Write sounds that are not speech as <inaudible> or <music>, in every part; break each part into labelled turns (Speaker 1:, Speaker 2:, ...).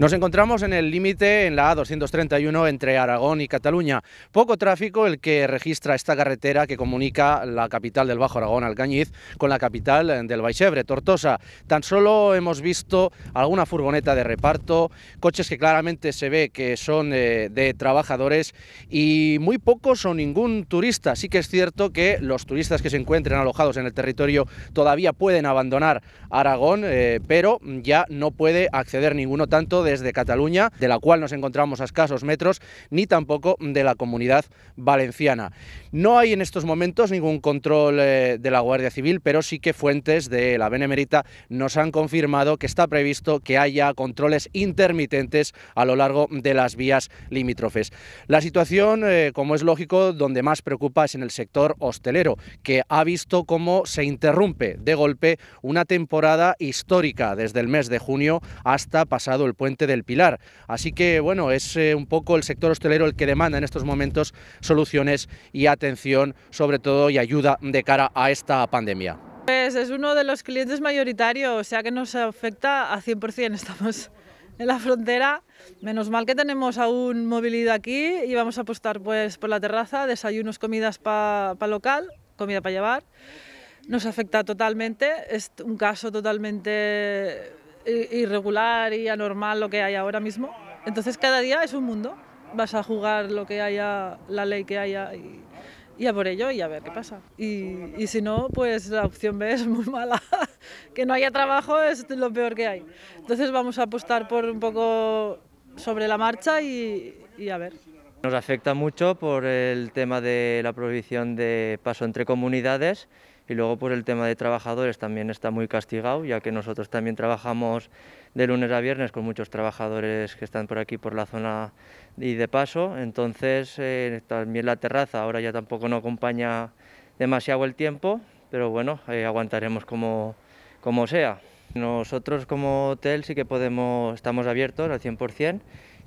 Speaker 1: Nos encontramos en el límite en la A231 entre Aragón y Cataluña. Poco tráfico el que registra esta carretera que comunica la capital del Bajo Aragón, Alcañiz, con la capital eh, del Baixebre, Tortosa. Tan solo hemos visto alguna furgoneta de reparto, coches que claramente se ve que son eh, de trabajadores y muy pocos o ningún turista. Sí que es cierto que los turistas que se encuentren alojados en el territorio todavía pueden abandonar Aragón, eh, pero ya no puede acceder ninguno tanto de de Cataluña, de la cual nos encontramos a escasos metros, ni tampoco de la comunidad valenciana. No hay en estos momentos ningún control eh, de la Guardia Civil, pero sí que fuentes de la Benemérita nos han confirmado que está previsto que haya controles intermitentes a lo largo de las vías limítrofes. La situación, eh, como es lógico, donde más preocupa es en el sector hostelero, que ha visto cómo se interrumpe de golpe una temporada histórica desde el mes de junio hasta pasado el puente del Pilar. Así que, bueno, es eh, un poco el sector hostelero el que demanda en estos momentos soluciones y atención, sobre todo, y ayuda de cara a esta pandemia.
Speaker 2: Pues es uno de los clientes mayoritarios, o sea que nos afecta a 100%, <laughs> estamos en la frontera. Menos mal que tenemos aún movilidad aquí y vamos a apostar pues por la terraza, desayunos, comidas para local, comida para llevar. Nos afecta totalmente, es un caso totalmente irregular y anormal lo que hay ahora mismo. Entonces cada día es un mundo. Vas a jugar lo que haya, la ley que haya y, a por ello y a ver qué pasa. Y, si no, pues la opción B es muy mala. <laughs> que no haya trabajo es lo peor que hay. Entonces vamos a apostar por un poco sobre la marcha y a ver.
Speaker 3: Nos afecta mucho por el tema de la prohibición de paso entre comunidades y luego pues el tema de trabajadores también está muy castigado, ya que nosotros también trabajamos de lunes a viernes con muchos trabajadores que están por aquí, por la zona y de paso. Entonces eh, también la terraza ahora ya tampoco no acompaña demasiado el tiempo, pero bueno, eh, aguantaremos como, como sea. Nosotros como hotel sí que podemos, estamos abiertos al 100%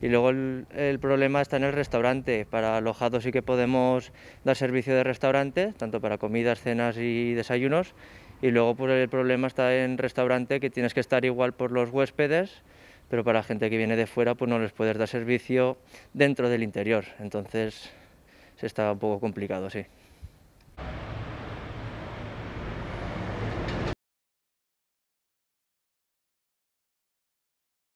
Speaker 3: y luego el, problema está en el restaurante. Para alojados sí que podemos dar servicio de restaurante, tanto para comidas, cenas y desayunos. Y luego pues, el problema está en restaurante que tienes que estar igual por los huéspedes, pero para gente que viene de fuera pues no les puedes dar servicio dentro del interior. Entonces se está un poco complicado, sí.